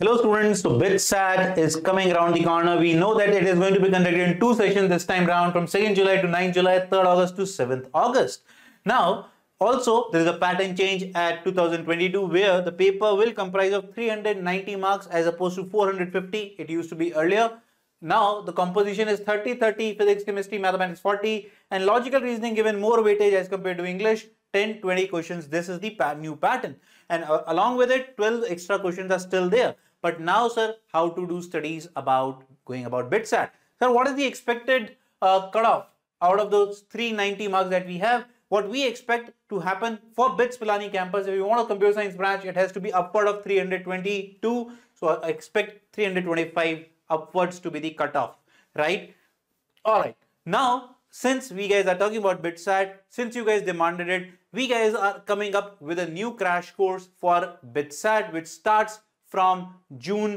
Hello students, so BitSat is coming around the corner. We know that it is going to be conducted in two sessions this time round from 2nd July to 9th July, 3rd August to 7th August. Now, also there is a pattern change at 2022 where the paper will comprise of 390 marks as opposed to 450. It used to be earlier. Now the composition is 30-30, physics, chemistry, mathematics 40 and logical reasoning given more weightage as compared to English 10 20 questions this is the new pattern and uh, along with it 12 extra questions are still there but now, sir, how to do studies about going about BITSAT? Sir, what is the expected uh, cutoff out of those 390 marks that we have? What we expect to happen for BITS Pilani campus, if you want a computer science branch, it has to be upward of 322. So I uh, expect 325 upwards to be the cutoff, right? All right. Now, since we guys are talking about BitSat, since you guys demanded it, we guys are coming up with a new crash course for BitSat, which starts from June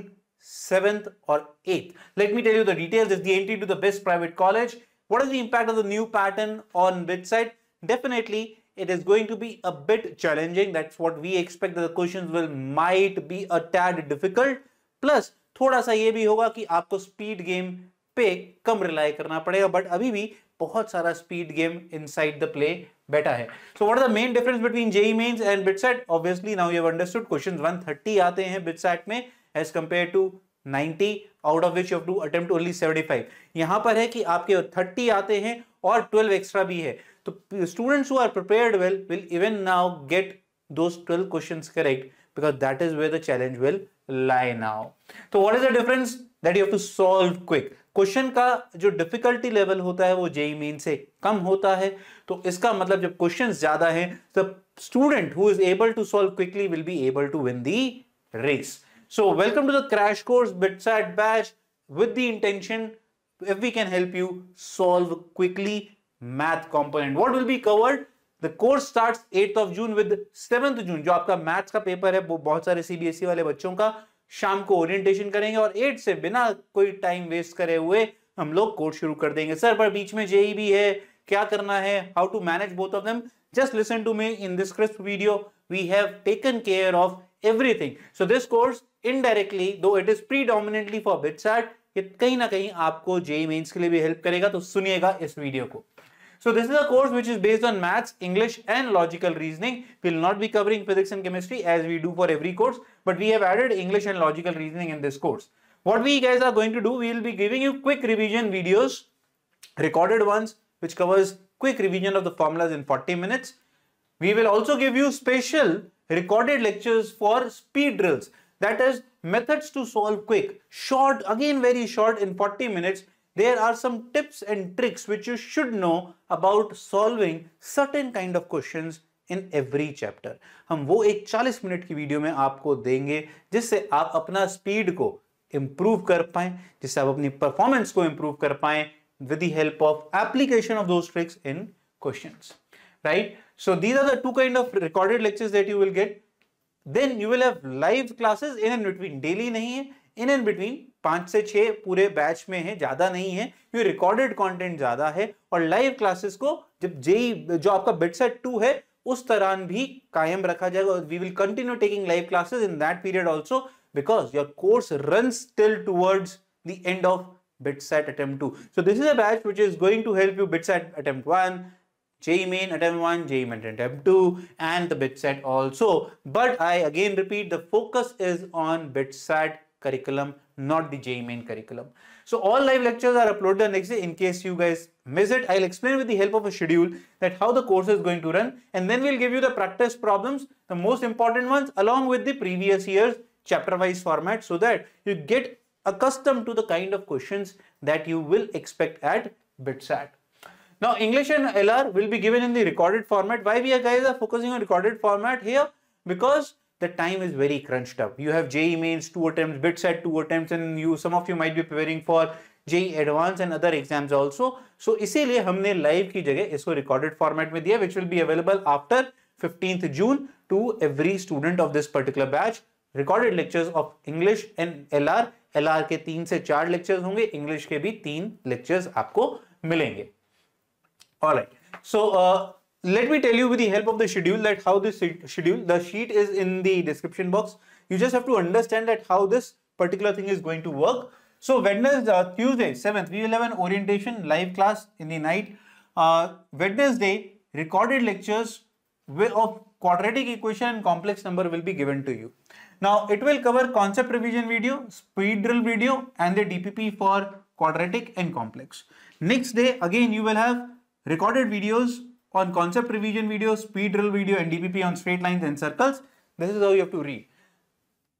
7th or 8th. Let me tell you the details. Is the entry to the best private college. What is the impact of the new pattern on bid side? Definitely, it is going to be a bit challenging. That's what we expect. The questions will might be a tad difficult. Plus, थोड़ा सा ये भी होगा कि आपको speed game पे कम rely करना पड़ेगा But अभी भी बहुत सारा speed game inside the play. बेटा है so what are the main difference between JEE Main and BITSAT obviously now you understood question one thirty आते हैं बिटसैट में as compare to 90 out of which you to attempt only 75 यहां पर है कि आपके 30 आते हैं और 12 एक्स्ट्रा भी है तो students who are prepared well will even now get those 12 questions correct because that is where the challenge will lie now तो what is the difference that you have to solve quick? Question का जो difficulty level होता है वो JEE main से कम होता है तो इसका मतलब जब क्वेश्चन ज्यादा है student who is able to solve quickly will be able to win the race so welcome to the crash course BITSAT batch with the intention if we can help you solve quickly math component what will be covered the course start eighth of June with seventh June जो आपका maths का paper है वो बहुत सारे CBSE e वाले बच्चों का शाम को ओरिएंटेशन करेंगे और एट से बिना कोई टाइम वेस्ट करे हुए हम लोग कोर्स शुरू कर देंगे सर पर बीच में जेई भी है क्या करना है how to manage both of them just listen to me in this crisp video we have taken care of everything so this course indirectly though it is pre predominantly for BITS कहीं ना कहीं आपको JEE mains के लिए भी help करेगा तो सुनिएगा इस वीडियो को So this is a course which is based on maths, English and logical reasoning. We will not be covering physics and chemistry as we do for every course, but we have added English and logical reasoning in this course. What we guys are going to do, we will be giving you quick revision videos, recorded ones, which covers quick revision of the formulas in 40 minutes. We will also give you special recorded lectures for speed drills. That is methods to solve quick, short, again very short in 40 minutes there are some tips and tricks which you should know about solving certain kind of questions in every chapter हम वो एक 40 minute की video में आपको देंगे जिससे आप अपना स्पीड को इम्प्रूव कर पाए जिससे आप अपनी परफॉर्मेंस को इंप्रूव कर पाए with help of application of two tricks in question right so these are the two kind of recorded lectures that you will get then you will have live classes in and between daily नहीं है इन and between पाँच से छः पूरे batch में है ज़्यादा नहीं है क्योंकि रिकॉर्डेड कंटेंट ज़्यादा है और लाइव क्लासेस को जब जेई जो आपका बिटसेट टू है उस तरह भी कायम रखा जाएगा we will continue taking live classes in that period also because your course runs till towards the end of BitSat attempt 2. So this is a batch which is going to help you BitSat attempt 1, JE main attempt 1, JE main attempt 2 and the BitSat also. But I again repeat the focus is on BitSat curriculum, not the JEE main curriculum. So all live lectures are uploaded the next day. In case you guys miss it, I'll explain with the help of a schedule that how the course is going to run. And then we'll give you the practice problems, the most important ones, along with the previous year's chapter-wise format so that you get accustomed to the kind of questions that you will expect at BITSAT. Now English and LR will be given in the recorded format. Why we are guys are focusing on recorded format here? Because the time is very crunched up. You have JE mains, two attempts, BitSat, two attempts, and you some of you might be preparing for JE Advanced and other exams also. So इसीलिए हमने live की जगह इसको recorded format में दिया, which will be available after 15th June to every student of this particular batch. Recorded lectures of English and LR, LR के तीन से चार lectures होंगे, English के भी तीन lectures आपको मिलेंगे. All right. So uh, let me tell you with the help of the schedule that how this schedule, the sheet is in the description box. You just have to understand that how this particular thing is going to work. So Wednesday, uh, Tuesday, 7th, have an orientation, live class in the night. Uh, Wednesday, recorded lectures of quadratic equation and complex number will be given to you. Now it will cover concept revision video, speed drill video and the DPP for quadratic and complex. Next day, again you will have recorded videos on concept revision video, speed drill video, and DPP on straight lines and circles. This is how you have to read.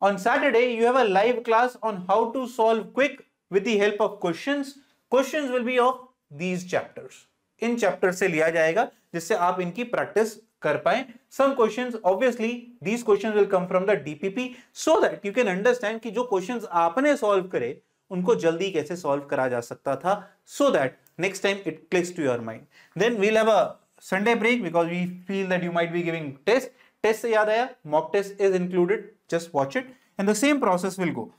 On Saturday, you have a live class on how to solve quick with the help of questions. Questions will be of these chapters. In chapter se liya jayega, jisse aap inki practice kar पाए Some questions, obviously, these questions will come from the DPP so that you can understand ki jo questions aapne solve kare, उनको जल्दी कैसे solve करा जा सकता था so that next time it clicks to your mind then we'll have a Sunday break because we feel that you might be giving test. Test se yaad aaya, mock test is included. Just watch it. And the same process will go.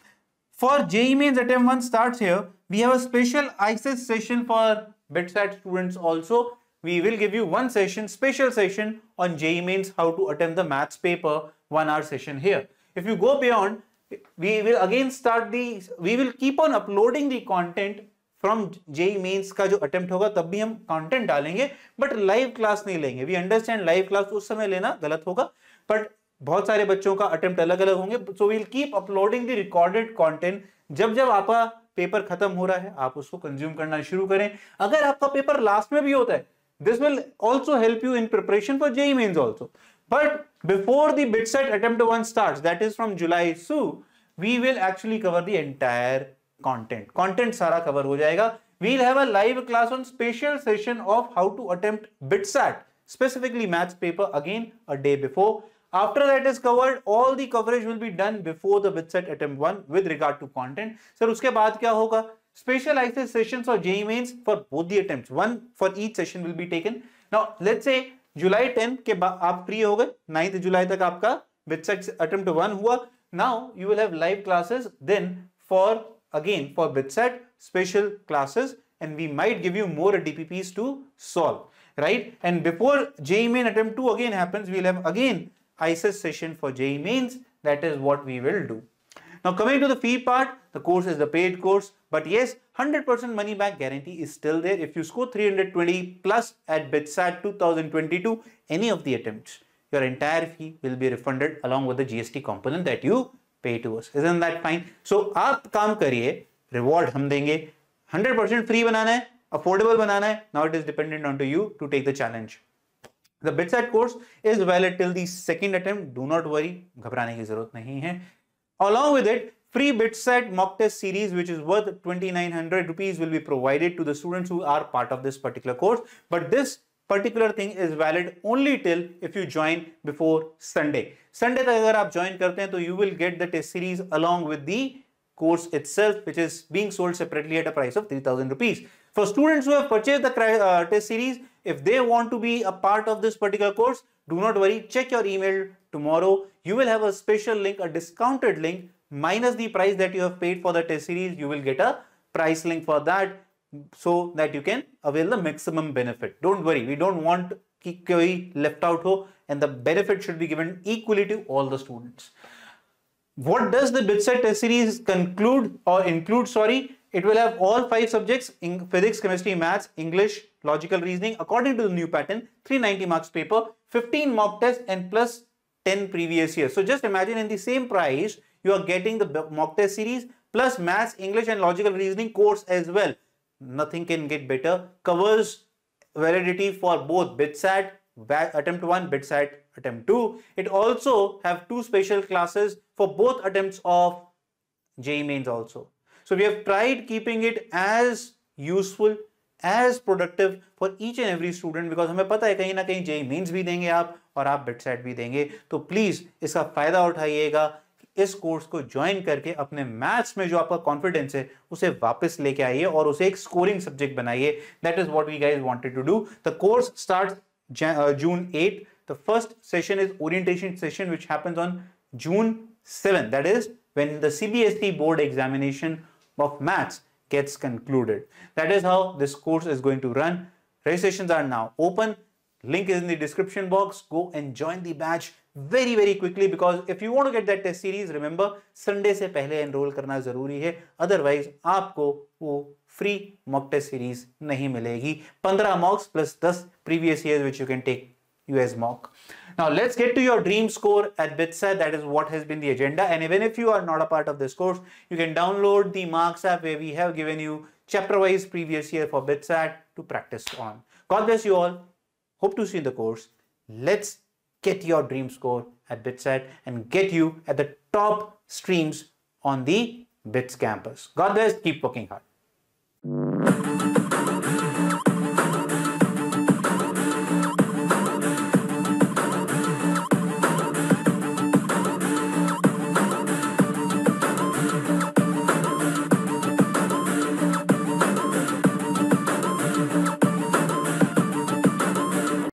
For JE Mains attempt 1 starts here. We have a special ISIS session for bedside students also. We will give you one session, special session on JE Mains how to attempt the maths paper one hour session here. If you go beyond, we will again start the, we will keep on uploading the content from JEE Mains का जो attempt होगा तब भी हम content डालेंगे but live class नहीं लेंगे we understand live class उस समय लेना गलत होगा बट बहुत सारे बच्चों का अटेम्प्ट अलग अलग होंगे so we'll keep uploading the recorded content जब जब आपका पेपर खत्म हो रहा है आप उसको कंज्यूम करना शुरू करें अगर आपका पेपर लास्ट में भी होता है this will also help you in preparation for JEE Mains also but before BITSAT attempt one start that is from July so we will actually cover the entire content content सारा cover हो जाएगा. We'll have a live class on special session of how to attempt BitSat, specifically maths paper again a day before After that is covered, all the coverage will be done before the bit set attempt one with regard to content. Sir, उसके बाद क्या होगा? Specialized sessions or JEE mains for both the attempts. One for each session will be taken. Now, let's say July 10 के बाद आप free हो गए 9th July तक आपका bit set attempt one हुआ. Now, you will have live classes then for again for BitSet special classes and we might give you more DPPs to solve, right? And before JE main attempt 2 again happens, we'll have again ISIS session for JE mains. That is what we will do. Now coming to the fee part, the course is the paid course, but yes, 100% money back guarantee is still there. If you score 320 plus at BitSat 2022, any of the attempts, your entire fee will be refunded along with the GST component that you pay to us इजन that fine so आप काम करिए reward हम देंगे 100% free बनाना है affordable बनाना है now it is dependent on to you to take the challenge the BITSAT course is well till the second attempt do not worry घबराने की जरूरत नहीं है along with it free bitset mock test series which is worth 2900 rupees will be provided to the students who are part of this particular course but this Particular thing is valid only till if you join before Sunday. Sunday, तक अगर आप join करते हैं तो you will get the test series along course itself which is being sold separately at a price of 3000 rupees for students who have purchased the uh, test series if they want to be a part of this particular course do not worry check your email tomorrow you will have a special link a discounted link minus the price that you have paid for the test series you will get a price link for that so that you can avail the maximum benefit. Don't worry, we don't want कोई left out ho and the benefit should be given equally to all the students. What does the BitSet test series conclude or include? Sorry, it will have all five subjects in physics, chemistry, maths, English, logical reasoning according to the new pattern, 390 marks paper, 15 mock tests and plus 10 previous years. So just imagine in the same price, you are getting the mock test series plus maths, English and logical reasoning course as well nothing can get better, covers validity for both BitSat attempt 1, BitSat attempt 2. It also have two special classes for both attempts of JE mains also. So we have tried keeping it as useful as productive for each and every student because हमें पता है कहीं ना कहीं J mains भी देंगे आप और आप bitsat भी देंगे तो please इसका फ़ायदा उठाइएगा इस कोर्स को ज्वाइन करके अपने मैथ्स में जो आपका कॉन्फिडेंस है उसे वापस लेके आइए और उसे एक स्कोरिंग सब्जेक्ट बनाइए that is what we guys wanted to do the course start June at the first session is orientation session which happens on June seven that is when the CBSE board examination of maths gets concluded. That is how this course is going to run. Registrations are now open. Link is in the description box. Go and join the batch very very quickly because if you want to get that test series remember sunday se pehle enroll karna जरूरी hai. otherwise आपको wo free mock test series nahi milegi. 15 mocks plus 10 previous years which you can take US mock. Now let's get to your dream score at BITSA. That is what has been the agenda. And even if you are not a part of this course, you can download the marks app where we have given you chapter-wise previous year for BITSAT to practice on. God bless you all. Hope to see you in the course. Let's get your dream score at BitSet and get you at the top streams on the BITS campus. God bless. Keep working hard.